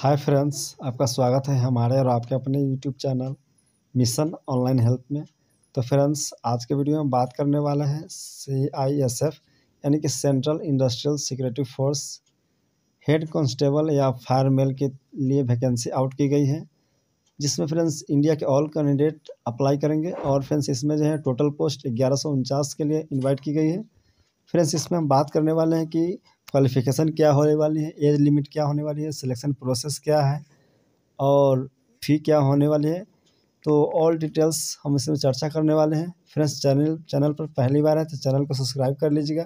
hi friends आपका स्वागत है हमारे और आपके अपने YouTube channel Mission Online Health में तो फ्रेंड्स आज के वीडियो में बात करने वाले हैं सी आई एस एफ यानी कि central industrial security force head constable या फायर मेल के लिए वैकेंसी आउट की गई है जिसमें फ्रेंड्स इंडिया के ऑल कैंडिडेट अप्लाई करेंगे और फ्रेंड्स इसमें जो है टोटल पोस्ट ग्यारह के लिए इन्वाइट की गई है फ्रेंड्स इसमें हम बात करने वाले हैं कि क्वालिफिकेशन क्या होने वाली है एज लिमिट क्या होने वाली है सिलेक्शन प्रोसेस क्या है और फी क्या होने वाली है तो ऑल डिटेल्स हम इसमें चर्चा करने वाले हैं फ्रेंड्स चैनल चैनल पर पहली बार है तो चैनल को सब्सक्राइब कर लीजिएगा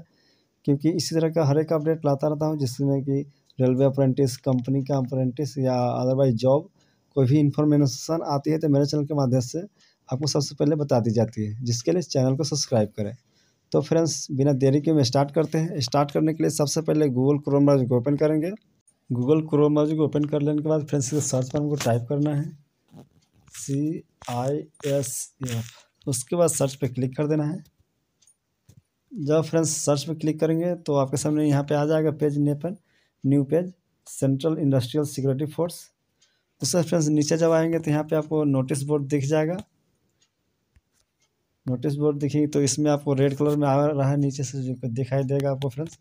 क्योंकि इसी तरह का हर एक अपडेट लाता रहता हूँ जिसमें कि रेलवे अप्रेंटिस कंपनी का अप्रेंटिस या अदरवाइज जॉब कोई भी इन्फॉर्मेशन आती है तो मेरे चैनल के माध्यम से आपको सबसे पहले बता दी जाती है जिसके लिए चैनल को सब्सक्राइब करें तो फ्रेंड्स बिना देरी के हम स्टार्ट करते हैं स्टार्ट करने के लिए सबसे पहले गूगल क्रोम ब्राउजर को ओपन करेंगे गूगल क्रोम ब्राउजर को ओपन कर लेने के बाद फ्रेंड्स सर्च पर हमको टाइप करना है सी आई एस एफ उसके बाद सर्च पर क्लिक कर देना है जब फ्रेंड्स सर्च पर क्लिक करेंगे तो आपके सामने यहाँ पे आ जाएगा पेज नेपन new page central industrial security force उससे फ्रेंड्स नीचे जब आएंगे तो यहाँ पे आपको नोटिस बोर्ड दिख जाएगा नोटिस बोर्ड दिखेगी तो इसमें आपको रेड कलर में आ रहा है नीचे से जो दिखाई देगा आपको फ्रेंड्स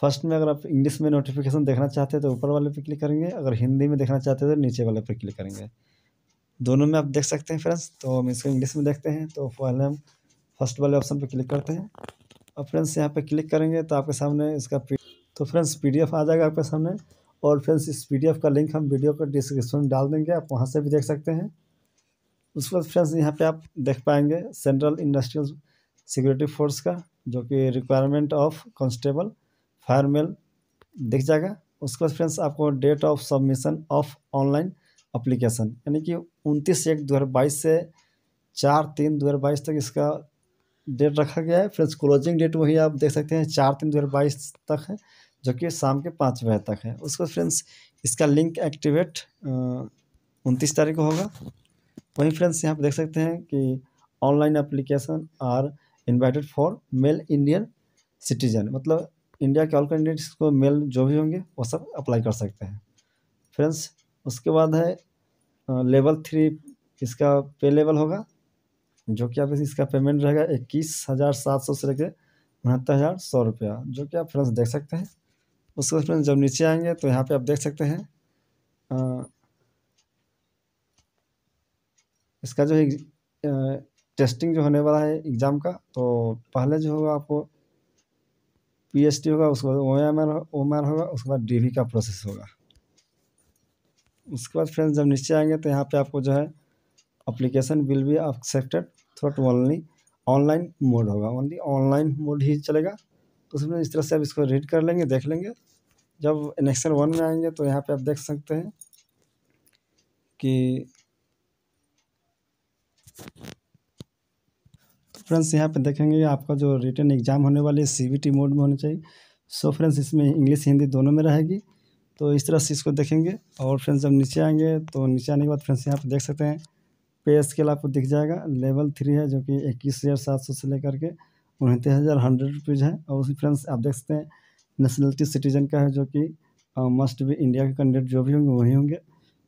फर्स्ट में अगर आप इंग्लिश में नोटिफिकेशन देखना चाहते हैं तो ऊपर वाले पे क्लिक करेंगे अगर हिंदी में देखना चाहते हैं तो नीचे वाले पे क्लिक करेंगे दोनों में आप देख सकते हैं फ्रेंड्स तो हम इसको इंग्लिश में देखते हैं तो पहले हम फर्स्ट वाले ऑप्शन पर क्लिक करते हैं और फ्रेंड्स यहाँ पर क्लिक करेंगे तो आपके सामने इसका तो फ्रेंड्स पी आ जाएगा आपके सामने और फ्रेंड्स इस पी का लिंक हम वीडियो का डिस्क्रिप्शन में डाल देंगे आप वहाँ से भी देख सकते हैं उसके बाद फ्रेंड्स यहाँ पे आप देख पाएंगे सेंट्रल इंडस्ट्रियल सिक्योरिटी फोर्स का जो कि requirement of constable fire male दिख जाएगा उसके बाद फ्रेंड्स आपको date of submission of online application यानी कि उनतीस एक दो हज़ार बाईस से चार तीन दो हज़ार बाईस तक इसका डेट रखा गया है फ्रेंड्स क्लोजिंग डेट वही आप देख सकते हैं चार तीन दो हज़ार बाईस तक है जो कि शाम के पाँच बजे तक है उसके बाद फ्रेंड्स इसका लिंक एक्टिवेट उनतीस तारीख को होगा वहीं फ्रेंड्स यहाँ पर देख सकते हैं कि online application are invited for male Indian citizen मतलब इंडिया के ऑल कैंडिडेट्स को मेल जो भी होंगे वो सब अप्लाई कर सकते हैं फ्रेंड्स उसके बाद है लेवल थ्री इसका पे लेवल होगा जो कि आप इसका पेमेंट रहेगा इक्कीस हज़ार सात सौ से लेकर उनहत्तर हज़ार सौ रुपया जो कि आप फ्रेंड्स देख सकते हैं उसके बाद फ्रेंड्स जब नीचे आएंगे तो यहाँ पे आप देख सकते हैं इसका जो है टेस्टिंग जो होने वाला है एग्ज़ाम का तो पहले जो होगा आपको पी होगा उसके बाद O M R O M होगा उसके बाद डी वी का प्रोसेस होगा उसके बाद फ्रेंड्स जब नीचे आएंगे तो यहाँ पे आपको जो है application will be accepted through only online mode होगा ओनली ऑनलाइन मोड ही चलेगा तो उसमें इस तरह से आप इसको रीड कर लेंगे देख लेंगे जब इनेक्शन वन में आएंगे तो यहाँ पे आप देख सकते हैं कि तो फ्रेंड्स यहाँ पे देखेंगे आपका जो रिटर्न एग्जाम होने वाले सी बी टी मोड में होना चाहिए सो फ्रेंड्स इसमें इंग्लिश हिंदी दोनों में रहेगी तो इस तरह से इसको देखेंगे और फ्रेंड्स जब नीचे आएंगे तो नीचे आने के बाद फ्रेंड्स यहाँ पे देख सकते हैं पे स्केल आपको दिख जाएगा लेवल थ्री है जो कि इक्कीस हज़ार सात सौ से लेकर के उनतीस हज़ार हंड्रेड रुपीज़ है और उसी फ्रेंड्स आप देख सकते हैं नेशनलिटी सिटीजन का है जो कि मस्ट भी इंडिया के कैंडिडेट जो भी होंगे वही होंगे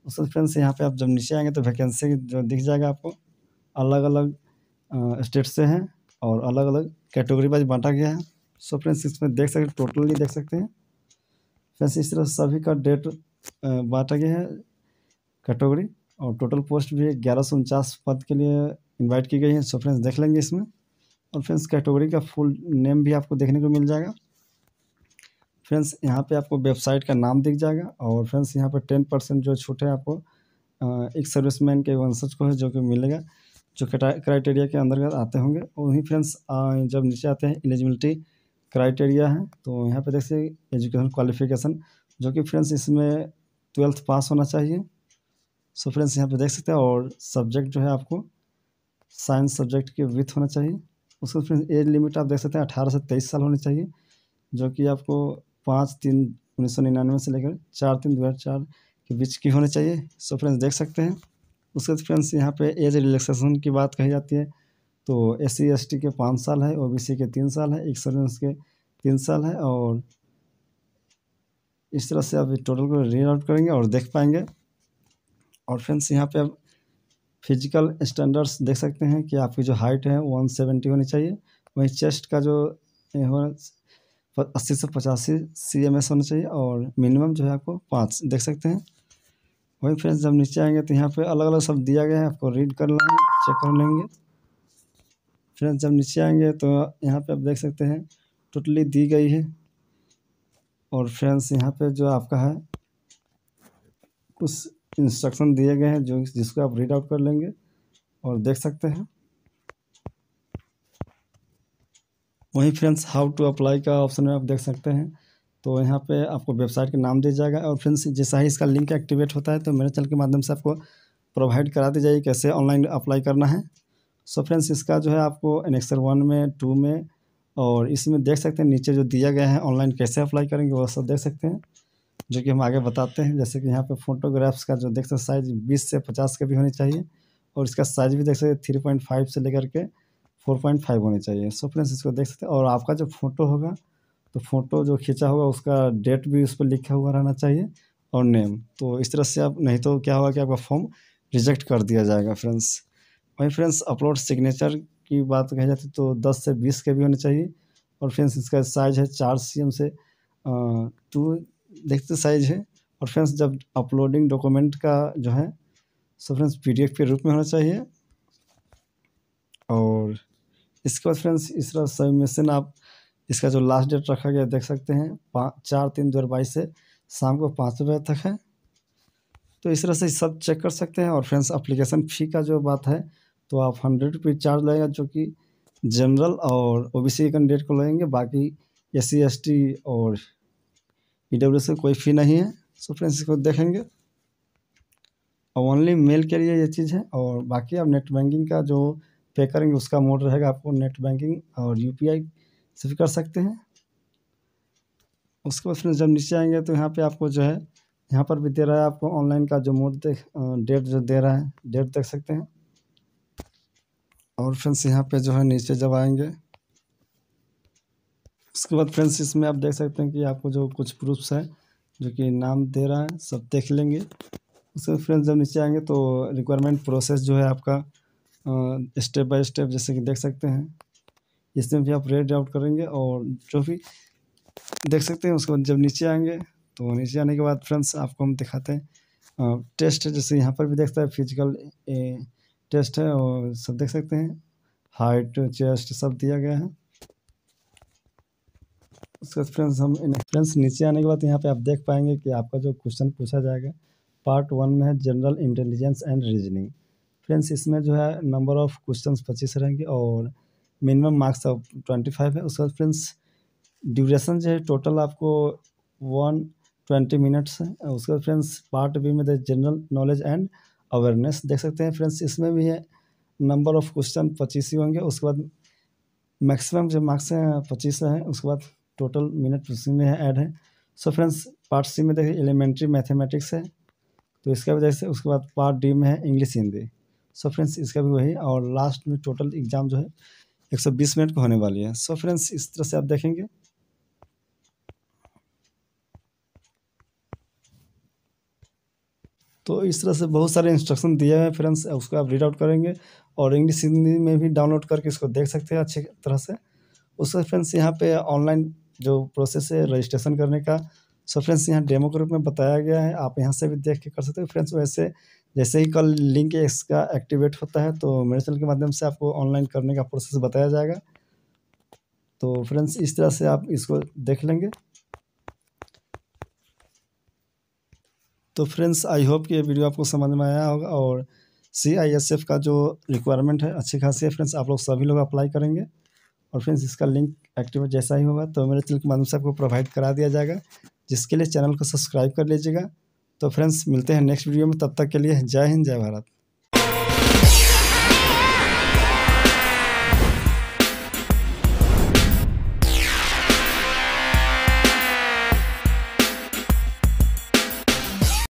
उसके फ्रेंड्स यहाँ पर आप जब नीचे आएंगे तो वैकेंसी जो दिख जाएगा आपको अलग अलग स्टेट से हैं और अलग अलग कैटेगरी वाइज बांटा गया है सो फ्रेंड्स इसमें देख सकते हैं टोटली देख सकते हैं फ्रेंड्स इस तरह सभी का डेट बांटा गया है कैटेगरी और टोटल पोस्ट भी ग्यारह सौ उनचास पद के लिए इनवाइट की गई है सो फ्रेंड्स देख लेंगे इसमें और फ्रेंड्स कैटेगरी का फुल नेम भी आपको देखने को मिल जाएगा फ्रेंड्स यहाँ पे आपको वेबसाइट का नाम दिख जाएगा और फ्रेंड्स यहाँ पे टेन परसेंट जो छूट है आपको एक सर्विसमैन के वंशज को है जो कि मिलेगा जो क्राइटेरिया के अंतर्गत आते होंगे वहीं फ्रेंड्स जब नीचे आते हैं एलिजिबिलिटी क्राइटेरिया है तो यहाँ पे देखिए एजुकेशन क्वालिफिकेशन जो कि फ्रेंड्स इसमें ट्वेल्थ पास होना चाहिए सो फ्रेंड्स यहाँ पे देख सकते हैं और सब्जेक्ट जो है आपको साइंस सब्जेक्ट के विथ होना चाहिए उसके फ्रेंड्स एज लिमिट आप देख सकते हैं अठारह से तेईस साल होनी चाहिए जो कि आपको पाँच तीन उन्नीस सौ निन्यानवे से लेकर चार तीन दो हज़ार चार के बीच की होनी चाहिए सो फ्रेंड्स देख सकते हैं उसके बाद फ्रेंड्स यहाँ पे एज रिलैक्सेशन की बात कही जाती है तो एस सी के पाँच साल है ओबीसी के तीन साल है एक्सोरेंस के तीन साल है और इस तरह से आप टोटल को रीड आउट करेंगे और देख पाएंगे और फ्रेंड्स यहाँ पे आप फिजिकल स्टैंडर्ड्स देख सकते हैं कि आपकी जो हाइट है वन सेवेंटी होनी चाहिए वहीं चेस्ट का जो अस्सी से पचासी सी एम एस होना चाहिए और मिनिमम जो है आपको पाँच देख सकते हैं वही फ्रेंड्स जब नीचे आएंगे तो यहाँ पे अलग अलग सब दिया गया है आपको रीड कर लेंगे चेक कर लेंगे फ्रेंड्स जब नीचे आएंगे तो यहाँ पे आप देख सकते हैं टोटली दी गई है और फ्रेंड्स यहाँ पे जो आपका है कुछ इंस्ट्रक्शन दिए गए हैं जो जिसको आप रीड आउट कर लेंगे और देख सकते हैं वहीं फ्रेंड्स हाउ टू अप्लाई का ऑप्शन में आप देख सकते हैं तो यहाँ पे आपको वेबसाइट का नाम दिया जाएगा और फ्रेंड्स जैसा ही इसका लिंक एक्टिवेट होता है तो मेरे चैनल के माध्यम से आपको प्रोवाइड करा दी जाएगी कैसे ऑनलाइन अप्लाई करना है सो so फ्रेंड्स इसका जो है आपको एनेक्सर वन में टू में और इसमें देख सकते हैं नीचे जो दिया गया है ऑनलाइन कैसे अप्लाई करेंगे वह सब देख सकते हैं जो कि हम आगे बताते हैं जैसे कि यहाँ पर फोटोग्राफ्स का जो देख सकते साइज बीस से पचास का भी होनी चाहिए और इसका साइज भी देख सकते थ्री पॉइंट फाइव से लेकर के फोर पॉइंट फाइव होनी चाहिए सो फ्रेंड्स इसको देख सकते हैं और आपका जो फोटो होगा तो फ़ोटो जो खींचा होगा उसका डेट भी उस पर लिखा हुआ रहना चाहिए और नेम तो इस तरह से आप नहीं तो क्या होगा कि आपका फॉर्म रिजेक्ट कर दिया जाएगा फ्रेंड्स वहीं फ्रेंड्स अपलोड सिग्नेचर की बात कही जाती तो दस से बीस के भी होने चाहिए और फ्रेंड्स इसका साइज है चार सी से टू देखते साइज है और फ्रेंड्स जब अपलोडिंग डॉक्यूमेंट का जो है सो फ्रेंड्स एफ के रूप में होना चाहिए और इसके बाद फ्रेंड्स इस तरह सबमिशन आप इसका जो लास्ट डेट रखा गया देख सकते हैं पाँच चार तीन दो हज़ार बाईस से शाम को पाँच बजे तक है तो इस तरह से सब चेक कर सकते हैं और फ्रेंड्स अप्लीकेशन फ़ी का जो बात है तो आप हंड्रेड रुपीज़ चार्ज लगेगा जो कि जनरल और ओ बी सी कैंडिडेट को लगेंगे बाकी एस सी एस टी और ई डब्ल्यू सी कोई फ़ी नहीं है सो फ्रेंड्स इसको देखेंगे और ओनली मेल के लिए ये चीज़ है और बाकी आप नेट बैंकिंग का जो पे करेंगे उसका मोड रहेगा आपको नेट बैंकिंग और यू पी आई सिर्फ कर सकते हैं उसके बाद फ्रेंड्स जब नीचे आएंगे तो यहाँ पे आपको जो है यहाँ पर भी दे रहा है आपको ऑनलाइन का जो मोड देख डेट जो दे रहा है डेट देख सकते हैं और फ्रेंड्स यहाँ पे जो है नीचे जब आएंगे उसके बाद फ्रेंड्स इसमें आप देख सकते हैं कि आपको जो कुछ प्रूफ्स है जो कि नाम दे रहा है सब देख लेंगे उसके बाद फ्रेंड्स जब नीचे आएंगे तो रिक्वायरमेंट प्रोसेस जो है आपका स्टेप बाय स्टेप जैसे कि देख सकते हैं इसमें भी आप रेड आउट करेंगे और जो भी देख सकते हैं उसके बाद जब नीचे आएंगे तो नीचे आने के बाद फ्रेंड्स आपको हम दिखाते हैं टेस्ट है जैसे यहाँ पर भी देखता है फिजिकल ए, टेस्ट है और सब देख सकते हैं हाइट चेस्ट सब दिया गया है उसके बाद फ्रेंड्स हम फ्रेंड्स नीचे आने के बाद यहाँ पे आप देख पाएंगे कि आपका जो क्वेश्चन पूछा जाएगा पार्ट वन में है general intelligence and reasoning friends इसमें जो है नंबर ऑफ क्वेश्चंस पच्चीस रहेंगे और minimum marks of twenty five है उसके बाद फ्रेंड्स ड्यूरेशन जो है टोटल आपको वन ट्वेंटी मिनट्स है उसके बाद फ्रेंड्स पार्ट बी में जनरल नॉलेज एंड अवेयरनेस देख सकते हैं फ्रेंड्स इसमें भी है नंबर ऑफ क्वेश्चन पच्चीस ही होंगे उसके बाद मैक्सिमम जो मार्क्स हैं पच्चीस हैं उसके बाद टोटल मिनट उसी में ऐड है सो फ्रेंड्स पार्ट सी में देखिए एलिमेंट्री मैथमेटिक्स है तो इसका भी जैसे उसके बाद पार्ट डी में है इंग्लिश हिंदी सो फ्रेंड्स इसका भी वही और लास्ट में टोटल एग्ज़ाम जो है 120 मिनट होने वाली है सो so, फ्रेंड्स इस तरह से आप देखेंगे तो इस तरह से बहुत सारे इंस्ट्रक्शन दिए हैं फ्रेंड्स उसको आप रीड आउट करेंगे और इंग्लिश हिंदी में भी डाउनलोड करके इसको देख सकते हैं अच्छी तरह से उसके फ्रेंड्स यहाँ पे ऑनलाइन जो प्रोसेस है रजिस्ट्रेशन करने का सो फ्रेंड्स यहाँ डेमो के रूप में बताया गया है आप यहाँ से भी देख के कर सकते हो फ्रेंड्स वैसे जैसे ही कल लिंक इसका एक्टिवेट होता है तो मेरे चैनल के माध्यम से आपको ऑनलाइन करने का प्रोसेस बताया जाएगा तो फ्रेंड्स इस तरह से आप इसको देख लेंगे तो फ्रेंड्स आई होप कि ये वीडियो आपको समझ में आया होगा और सी आई एस एफ का जो रिक्वायरमेंट है अच्छी खासी है फ्रेंड्स आप लोग सभी लोग अप्लाई करेंगे और फ्रेंड्स इसका लिंक एक्टिवेट जैसा ही होगा तो मेरे चैनल के माध्यम से आपको प्रोवाइड करा दिया जाएगा जिसके लिए चैनल को सब्सक्राइब कर लीजिएगा तो फ्रेंड्स मिलते हैं नेक्स्ट वीडियो में तब तक के लिए जय हिंद जय भारत